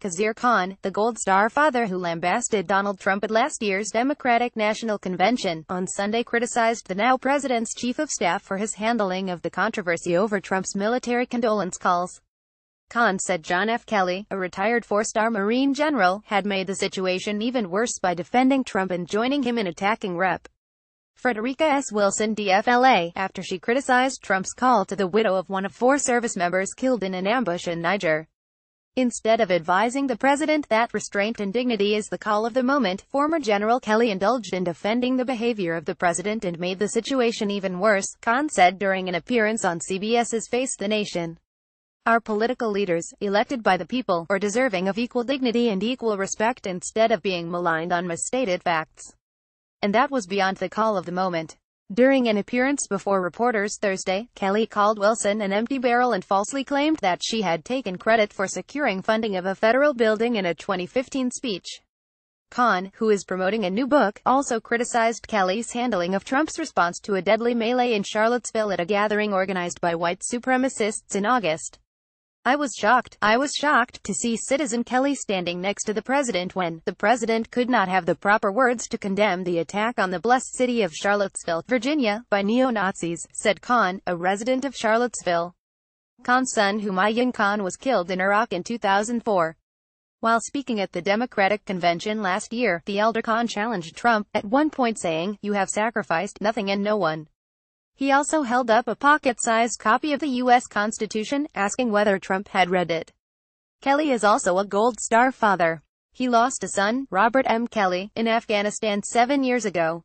Kazir Khan, the Gold Star father who lambasted Donald Trump at last year's Democratic National Convention, on Sunday criticized the now president's chief of staff for his handling of the controversy over Trump's military condolence calls. Khan said John F. Kelly, a retired four-star Marine general, had made the situation even worse by defending Trump and joining him in attacking Rep. Frederica S. Wilson DFLA, after she criticized Trump's call to the widow of one of four service members killed in an ambush in Niger. Instead of advising the president that restraint and dignity is the call of the moment, former General Kelly indulged in defending the behavior of the president and made the situation even worse, Khan said during an appearance on CBS's Face the Nation. Our political leaders, elected by the people, are deserving of equal dignity and equal respect instead of being maligned on misstated facts. And that was beyond the call of the moment. During an appearance before reporters Thursday, Kelly called Wilson an empty barrel and falsely claimed that she had taken credit for securing funding of a federal building in a 2015 speech. Khan, who is promoting a new book, also criticized Kelly's handling of Trump's response to a deadly melee in Charlottesville at a gathering organized by white supremacists in August. I was shocked. I was shocked to see Citizen Kelly standing next to the president when the president could not have the proper words to condemn the attack on the blessed city of Charlottesville, Virginia, by neo-Nazis, said Khan, a resident of Charlottesville. Khan's son Humayun Khan was killed in Iraq in 2004. While speaking at the Democratic convention last year, the elder Khan challenged Trump, at one point saying, you have sacrificed nothing and no one. He also held up a pocket-sized copy of the U.S. Constitution, asking whether Trump had read it. Kelly is also a Gold Star father. He lost a son, Robert M. Kelly, in Afghanistan seven years ago.